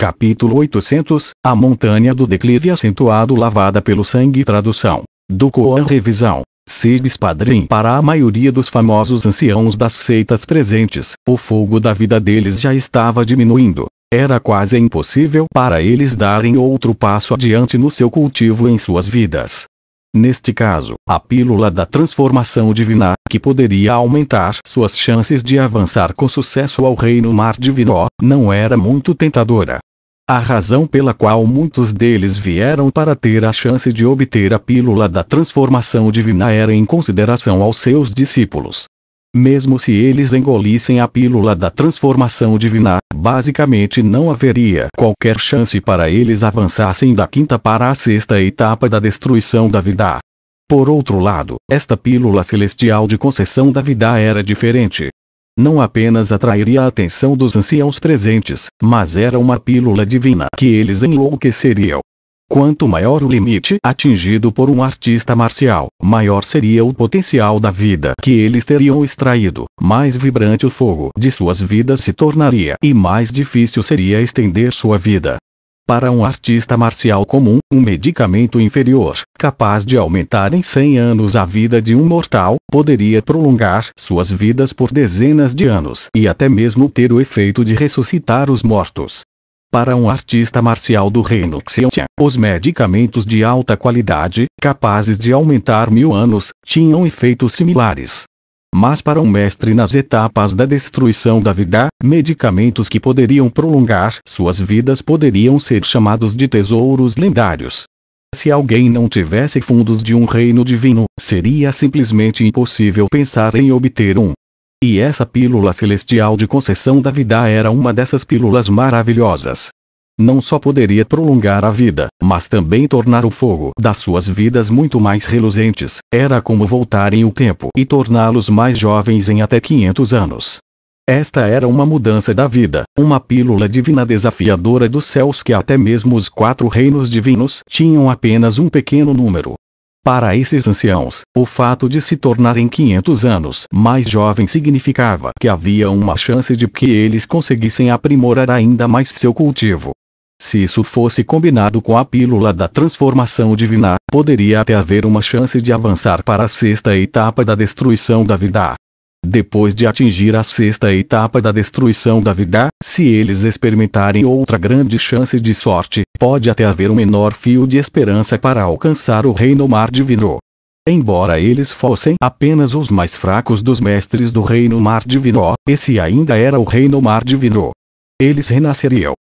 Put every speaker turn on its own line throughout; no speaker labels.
Capítulo 800 A montanha do declive acentuado lavada pelo sangue tradução do Coan revisão Sigues padrim para a maioria dos famosos anciãos das seitas presentes, o fogo da vida deles já estava diminuindo. Era quase impossível para eles darem outro passo adiante no seu cultivo em suas vidas. Neste caso, a pílula da transformação divina, que poderia aumentar suas chances de avançar com sucesso ao reino mar divino, não era muito tentadora. A razão pela qual muitos deles vieram para ter a chance de obter a pílula da transformação divina era em consideração aos seus discípulos. Mesmo se eles engolissem a pílula da transformação divina, basicamente não haveria qualquer chance para eles avançassem da quinta para a sexta etapa da destruição da vida. Por outro lado, esta pílula celestial de concessão da vida era diferente não apenas atrairia a atenção dos anciãos presentes, mas era uma pílula divina que eles enlouqueceriam. Quanto maior o limite atingido por um artista marcial, maior seria o potencial da vida que eles teriam extraído, mais vibrante o fogo de suas vidas se tornaria e mais difícil seria estender sua vida para um artista marcial comum, um medicamento inferior, capaz de aumentar em 100 anos a vida de um mortal, poderia prolongar suas vidas por dezenas de anos e até mesmo ter o efeito de ressuscitar os mortos. Para um artista marcial do reino Xianxia, os medicamentos de alta qualidade, capazes de aumentar mil anos, tinham efeitos similares mas para um mestre nas etapas da destruição da vida, medicamentos que poderiam prolongar suas vidas poderiam ser chamados de tesouros lendários. Se alguém não tivesse fundos de um reino divino, seria simplesmente impossível pensar em obter um. E essa pílula celestial de concessão da vida era uma dessas pílulas maravilhosas não só poderia prolongar a vida, mas também tornar o fogo das suas vidas muito mais reluzentes, era como voltarem o tempo e torná-los mais jovens em até 500 anos. Esta era uma mudança da vida, uma pílula divina desafiadora dos céus que até mesmo os quatro reinos divinos tinham apenas um pequeno número. Para esses anciãos, o fato de se tornarem 500 anos mais jovens significava que havia uma chance de que eles conseguissem aprimorar ainda mais seu cultivo. Se isso fosse combinado com a pílula da transformação divina, poderia até haver uma chance de avançar para a sexta etapa da destruição da vida. Depois de atingir a sexta etapa da destruição da vida, se eles experimentarem outra grande chance de sorte, pode até haver um menor fio de esperança para alcançar o reino mar divino. Embora eles fossem apenas os mais fracos dos mestres do reino mar divino, esse ainda era o reino mar divino. Eles renasceriam,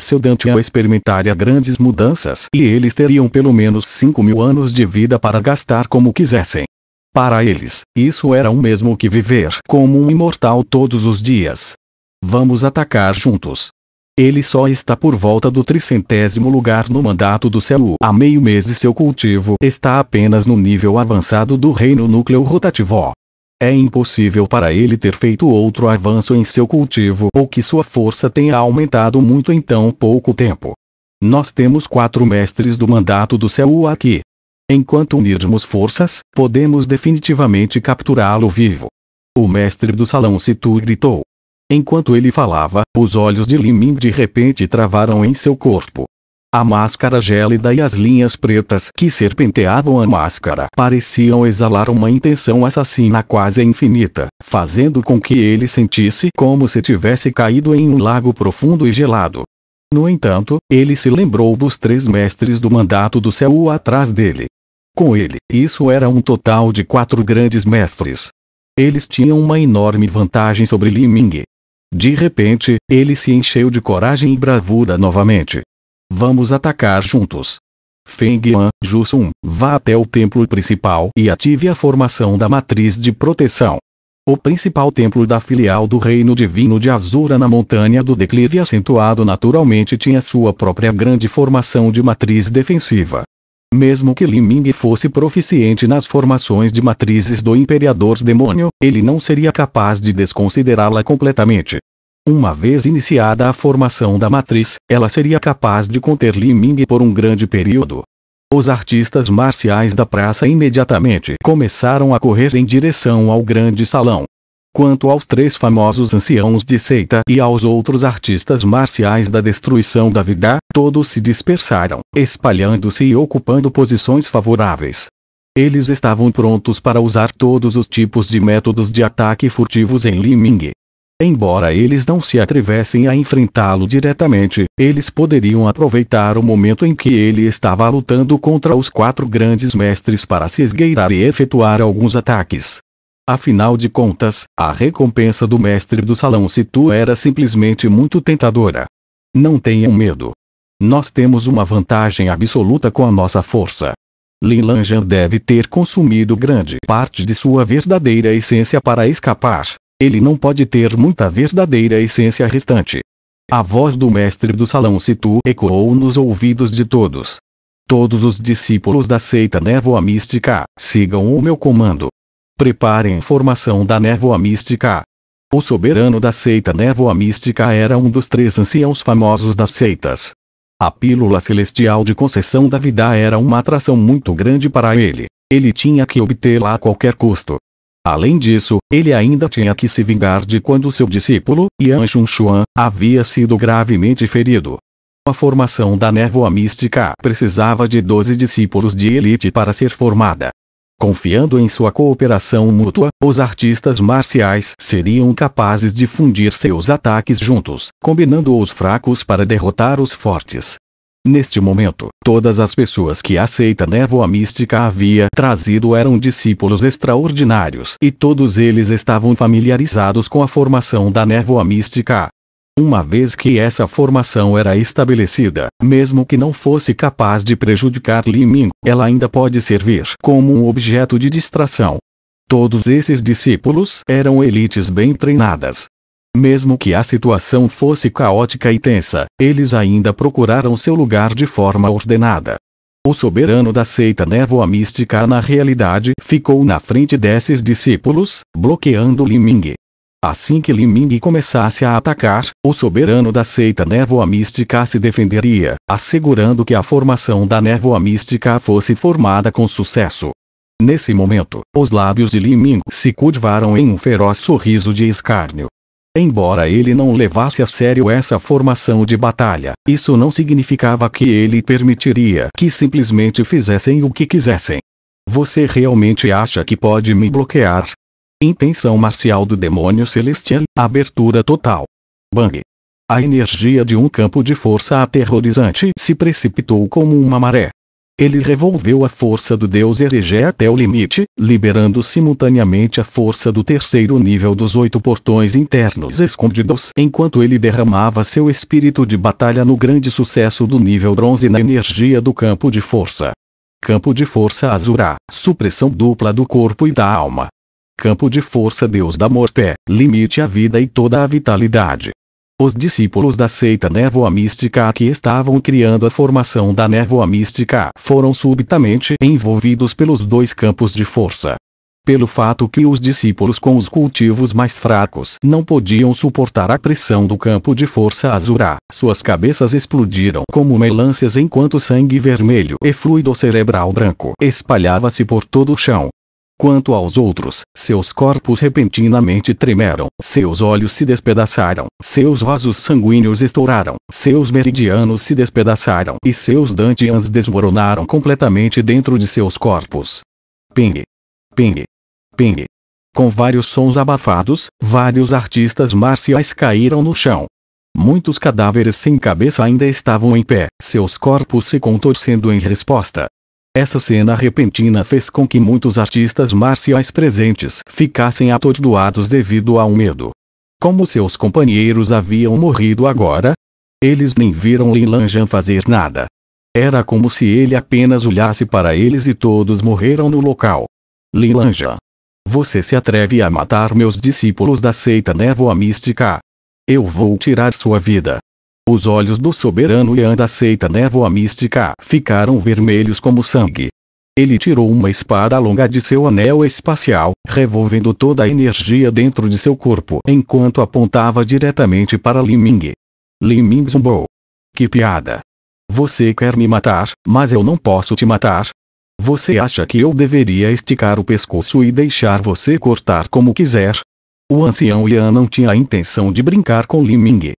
seu Dante a experimentaria grandes mudanças e eles teriam pelo menos 5 mil anos de vida para gastar como quisessem. Para eles, isso era o mesmo que viver como um imortal todos os dias. Vamos atacar juntos. Ele só está por volta do tricentésimo lugar no mandato do céu há meio mês e seu cultivo está apenas no nível avançado do reino núcleo rotativo. É impossível para ele ter feito outro avanço em seu cultivo ou que sua força tenha aumentado muito em tão pouco tempo. Nós temos quatro mestres do mandato do céu aqui. Enquanto unirmos forças, podemos definitivamente capturá-lo vivo. O mestre do salão Situ gritou. Enquanto ele falava, os olhos de Liming de repente travaram em seu corpo. A máscara gélida e as linhas pretas que serpenteavam a máscara pareciam exalar uma intenção assassina quase infinita, fazendo com que ele sentisse como se tivesse caído em um lago profundo e gelado. No entanto, ele se lembrou dos três mestres do mandato do céu atrás dele. Com ele, isso era um total de quatro grandes mestres. Eles tinham uma enorme vantagem sobre Li Ming. De repente, ele se encheu de coragem e bravura novamente. Vamos atacar juntos. Feng Yuan Jusun, vá até o templo principal e ative a formação da matriz de proteção. O principal templo da filial do reino divino de Azura na montanha do declive acentuado naturalmente tinha sua própria grande formação de matriz defensiva. Mesmo que Li Ming fosse proficiente nas formações de matrizes do Imperador Demônio, ele não seria capaz de desconsiderá-la completamente. Uma vez iniciada a formação da matriz, ela seria capaz de conter Li Ming por um grande período. Os artistas marciais da praça imediatamente começaram a correr em direção ao grande salão. Quanto aos três famosos anciãos de seita e aos outros artistas marciais da destruição da vida, todos se dispersaram, espalhando-se e ocupando posições favoráveis. Eles estavam prontos para usar todos os tipos de métodos de ataque furtivos em Li Ming. Embora eles não se atrevessem a enfrentá-lo diretamente, eles poderiam aproveitar o momento em que ele estava lutando contra os quatro grandes mestres para se esgueirar e efetuar alguns ataques. Afinal de contas, a recompensa do mestre do salão Situ era simplesmente muito tentadora. Não tenham medo. Nós temos uma vantagem absoluta com a nossa força. Lin Lanjan deve ter consumido grande parte de sua verdadeira essência para escapar ele não pode ter muita verdadeira essência restante. A voz do mestre do salão Situ ecoou nos ouvidos de todos. Todos os discípulos da seita Névoa Mística, sigam o meu comando. Preparem a formação da Névoa Mística. O soberano da seita Névoa Mística era um dos três anciãos famosos das seitas. A pílula celestial de concessão da vida era uma atração muito grande para ele. Ele tinha que obtê-la a qualquer custo. Além disso, ele ainda tinha que se vingar de quando seu discípulo, Yan Chunxuan, havia sido gravemente ferido. A formação da névoa mística precisava de 12 discípulos de elite para ser formada. Confiando em sua cooperação mútua, os artistas marciais seriam capazes de fundir seus ataques juntos, combinando os fracos para derrotar os fortes. Neste momento, todas as pessoas que a seita névoa mística havia trazido eram discípulos extraordinários e todos eles estavam familiarizados com a formação da névoa mística. Uma vez que essa formação era estabelecida, mesmo que não fosse capaz de prejudicar Li Ming, ela ainda pode servir como um objeto de distração. Todos esses discípulos eram elites bem treinadas, mesmo que a situação fosse caótica e tensa, eles ainda procuraram seu lugar de forma ordenada. O soberano da seita névoa mística na realidade ficou na frente desses discípulos, bloqueando Liming. Assim que Liming começasse a atacar, o soberano da seita névoa mística se defenderia, assegurando que a formação da névoa mística fosse formada com sucesso. Nesse momento, os lábios de Liming se curvaram em um feroz sorriso de escárnio. Embora ele não levasse a sério essa formação de batalha, isso não significava que ele permitiria que simplesmente fizessem o que quisessem. Você realmente acha que pode me bloquear? Intenção marcial do demônio celestial, abertura total. Bang. A energia de um campo de força aterrorizante se precipitou como uma maré, ele revolveu a força do deus herege até o limite, liberando simultaneamente a força do terceiro nível dos oito portões internos escondidos, enquanto ele derramava seu espírito de batalha no grande sucesso do nível bronze na energia do campo de força. Campo de força Azura, supressão dupla do corpo e da alma. Campo de força Deus da morte, limite à vida e toda a vitalidade. Os discípulos da seita névoa mística que estavam criando a formação da névoa mística foram subitamente envolvidos pelos dois campos de força. Pelo fato que os discípulos com os cultivos mais fracos não podiam suportar a pressão do campo de força azul, suas cabeças explodiram como melancias enquanto sangue vermelho e fluido cerebral branco espalhava-se por todo o chão, Quanto aos outros, seus corpos repentinamente tremeram, seus olhos se despedaçaram, seus vasos sanguíneos estouraram, seus meridianos se despedaçaram e seus dantians desmoronaram completamente dentro de seus corpos. Ping! Ping! Ping! Com vários sons abafados, vários artistas marciais caíram no chão. Muitos cadáveres sem cabeça ainda estavam em pé, seus corpos se contorcendo em resposta. Essa cena repentina fez com que muitos artistas marciais presentes ficassem atordoados devido ao medo. Como seus companheiros haviam morrido agora, eles nem viram Lin Lanjan fazer nada. Era como se ele apenas olhasse para eles e todos morreram no local. Lin Lanjan. Você se atreve a matar meus discípulos da seita Névoa Mística. Eu vou tirar sua vida. Os olhos do soberano Yan da seita névoa mística ficaram vermelhos como sangue. Ele tirou uma espada longa de seu anel espacial, revolvendo toda a energia dentro de seu corpo enquanto apontava diretamente para Liming. Liming zumbou. Que piada! Você quer me matar, mas eu não posso te matar. Você acha que eu deveria esticar o pescoço e deixar você cortar como quiser? O ancião Yan não tinha a intenção de brincar com Liming.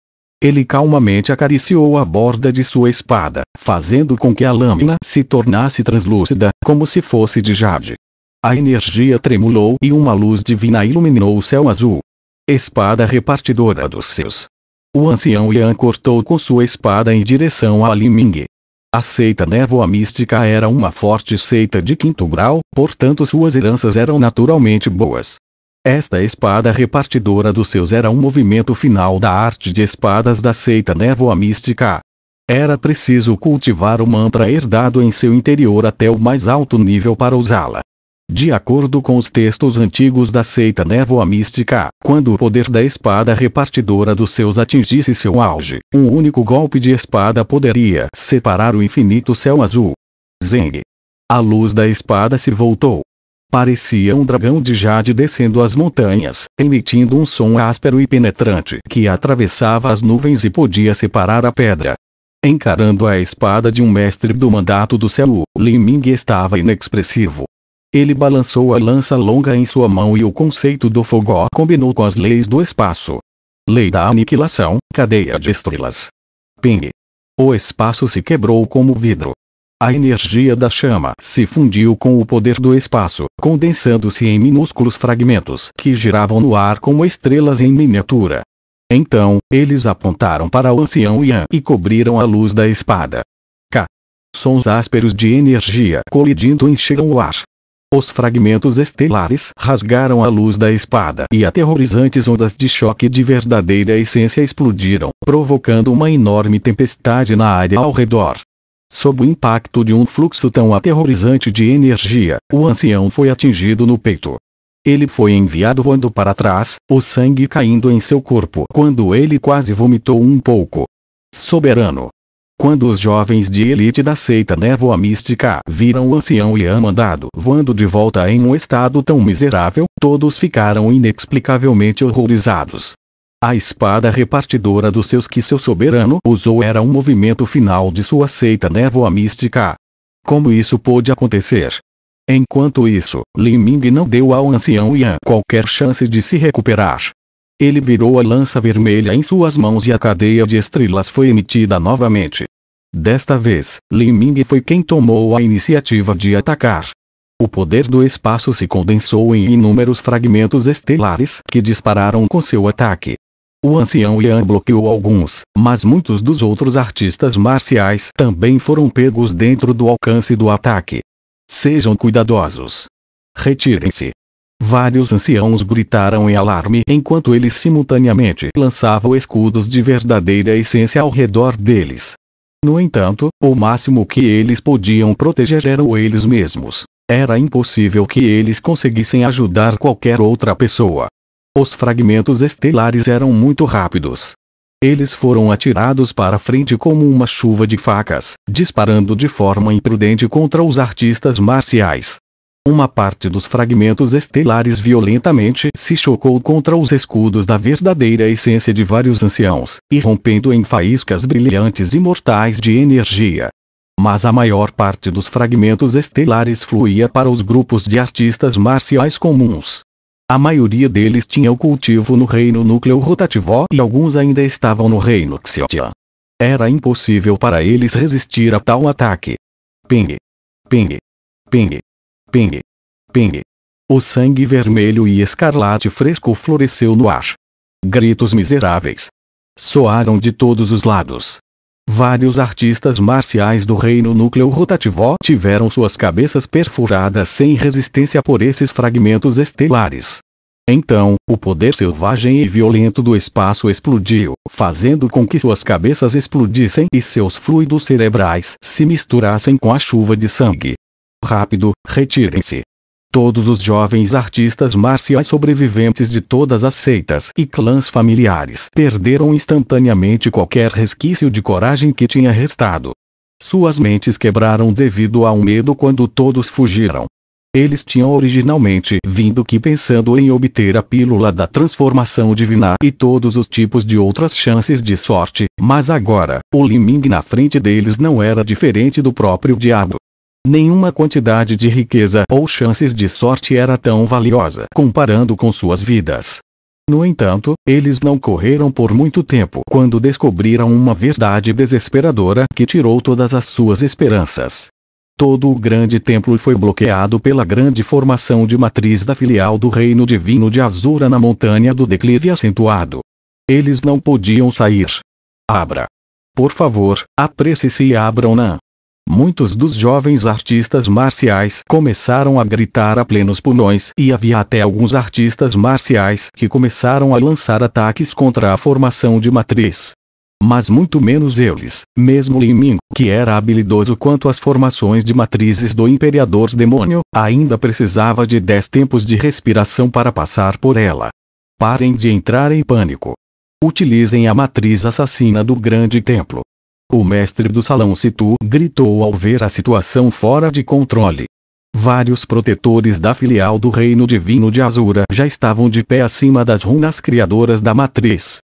Ele calmamente acariciou a borda de sua espada, fazendo com que a lâmina se tornasse translúcida, como se fosse de jade. A energia tremulou e uma luz divina iluminou o céu azul. Espada repartidora dos seus. O ancião Ian cortou com sua espada em direção a Liming. A seita névoa mística era uma forte seita de quinto grau, portanto suas heranças eram naturalmente boas. Esta espada repartidora dos seus era um movimento final da arte de espadas da seita névoa mística. Era preciso cultivar o mantra herdado em seu interior até o mais alto nível para usá-la. De acordo com os textos antigos da seita névoa mística, quando o poder da espada repartidora dos seus atingisse seu auge, um único golpe de espada poderia separar o infinito céu azul. Zeng. A luz da espada se voltou, Parecia um dragão de jade descendo as montanhas, emitindo um som áspero e penetrante que atravessava as nuvens e podia separar a pedra. Encarando a espada de um mestre do mandato do céu, Lin Ming estava inexpressivo. Ele balançou a lança longa em sua mão e o conceito do fogó combinou com as leis do espaço. Lei da aniquilação, cadeia de estrelas. Ping. O espaço se quebrou como vidro, a energia da chama se fundiu com o poder do espaço, condensando-se em minúsculos fragmentos que giravam no ar como estrelas em miniatura. Então, eles apontaram para o ancião Ian e cobriram a luz da espada. K. Sons ásperos de energia colidindo encheram o ar. Os fragmentos estelares rasgaram a luz da espada e aterrorizantes ondas de choque de verdadeira essência explodiram, provocando uma enorme tempestade na área ao redor. Sob o impacto de um fluxo tão aterrorizante de energia, o ancião foi atingido no peito. Ele foi enviado voando para trás, o sangue caindo em seu corpo quando ele quase vomitou um pouco. Soberano. Quando os jovens de elite da seita Névoa Mística viram o ancião e mandado voando de volta em um estado tão miserável, todos ficaram inexplicavelmente horrorizados. A espada repartidora dos seus que seu soberano usou era um movimento final de sua seita névoa mística. Como isso pôde acontecer? Enquanto isso, Lin Ming não deu ao ancião Yan qualquer chance de se recuperar. Ele virou a lança vermelha em suas mãos e a cadeia de estrelas foi emitida novamente. Desta vez, Lin Ming foi quem tomou a iniciativa de atacar. O poder do espaço se condensou em inúmeros fragmentos estelares que dispararam com seu ataque. O ancião Ian bloqueou alguns, mas muitos dos outros artistas marciais também foram pegos dentro do alcance do ataque. Sejam cuidadosos. Retirem-se. Vários anciãos gritaram em alarme enquanto eles simultaneamente lançavam escudos de verdadeira essência ao redor deles. No entanto, o máximo que eles podiam proteger eram eles mesmos. Era impossível que eles conseguissem ajudar qualquer outra pessoa. Os fragmentos estelares eram muito rápidos. Eles foram atirados para frente como uma chuva de facas, disparando de forma imprudente contra os artistas marciais. Uma parte dos fragmentos estelares violentamente se chocou contra os escudos da verdadeira essência de vários anciãos, irrompendo em faíscas brilhantes e mortais de energia. Mas a maior parte dos fragmentos estelares fluía para os grupos de artistas marciais comuns. A maioria deles tinha o cultivo no reino núcleo rotativo e alguns ainda estavam no reino Xiotia. Era impossível para eles resistir a tal ataque. Ping. Ping. Ping. Ping. Ping. O sangue vermelho e escarlate fresco floresceu no ar. Gritos miseráveis soaram de todos os lados. Vários artistas marciais do reino núcleo rotativo tiveram suas cabeças perfuradas sem resistência por esses fragmentos estelares. Então, o poder selvagem e violento do espaço explodiu, fazendo com que suas cabeças explodissem e seus fluidos cerebrais se misturassem com a chuva de sangue. Rápido, retirem-se. Todos os jovens artistas marciais sobreviventes de todas as seitas e clãs familiares perderam instantaneamente qualquer resquício de coragem que tinha restado. Suas mentes quebraram devido ao medo quando todos fugiram. Eles tinham originalmente vindo aqui pensando em obter a pílula da transformação divina e todos os tipos de outras chances de sorte, mas agora, o Liming na frente deles não era diferente do próprio diabo. Nenhuma quantidade de riqueza ou chances de sorte era tão valiosa comparando com suas vidas. No entanto, eles não correram por muito tempo quando descobriram uma verdade desesperadora que tirou todas as suas esperanças. Todo o grande templo foi bloqueado pela grande formação de matriz da filial do Reino Divino de Azura na montanha do declive acentuado. Eles não podiam sair. Abra. Por favor, apresse-se e abram-na. Muitos dos jovens artistas marciais começaram a gritar a plenos pulmões e havia até alguns artistas marciais que começaram a lançar ataques contra a formação de matriz. Mas muito menos eles, mesmo Lin Ming, que era habilidoso quanto às formações de matrizes do Imperador Demônio, ainda precisava de dez tempos de respiração para passar por ela. Parem de entrar em pânico. Utilizem a matriz assassina do Grande Templo. O mestre do salão Situ gritou ao ver a situação fora de controle. Vários protetores da filial do Reino Divino de Azura já estavam de pé acima das runas criadoras da matriz.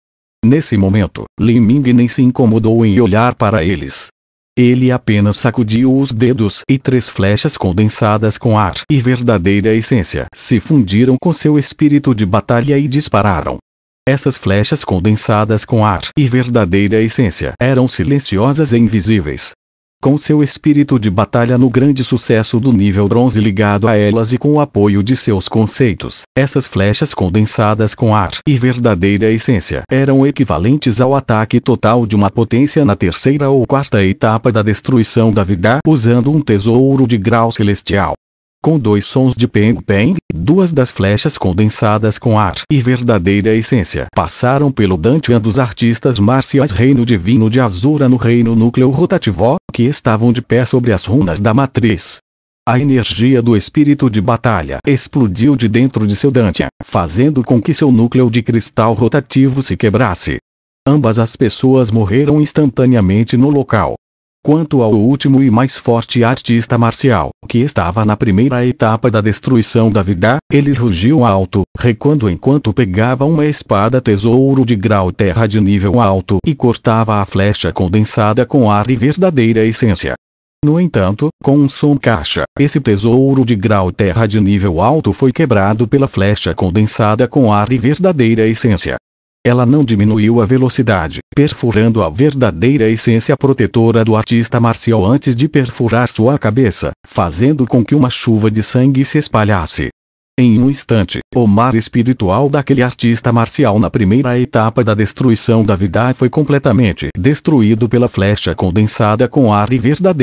Nesse momento, Lin Ming nem se incomodou em olhar para eles. Ele apenas sacudiu os dedos e três flechas condensadas com ar e verdadeira essência se fundiram com seu espírito de batalha e dispararam. Essas flechas condensadas com ar e verdadeira essência eram silenciosas e invisíveis. Com seu espírito de batalha no grande sucesso do nível bronze ligado a elas e com o apoio de seus conceitos, essas flechas condensadas com ar e verdadeira essência eram equivalentes ao ataque total de uma potência na terceira ou quarta etapa da destruição da vida usando um tesouro de grau celestial com dois sons de peng-peng, duas das flechas condensadas com ar e verdadeira essência passaram pelo Dantian dos artistas marciais Reino Divino de Azura no Reino Núcleo rotativo que estavam de pé sobre as runas da matriz. A energia do espírito de batalha explodiu de dentro de seu Dantian, fazendo com que seu núcleo de cristal rotativo se quebrasse. Ambas as pessoas morreram instantaneamente no local quanto ao último e mais forte artista marcial, que estava na primeira etapa da destruição da vida, ele rugiu alto, recuando enquanto pegava uma espada tesouro de grau terra de nível alto e cortava a flecha condensada com ar e verdadeira essência. No entanto, com um som caixa, esse tesouro de grau terra de nível alto foi quebrado pela flecha condensada com ar e verdadeira essência. Ela não diminuiu a velocidade, perfurando a verdadeira essência protetora do artista marcial antes de perfurar sua cabeça, fazendo com que uma chuva de sangue se espalhasse. Em um instante, o mar espiritual daquele artista marcial na primeira etapa da destruição da vida foi completamente destruído pela flecha condensada com ar e verdadeiro.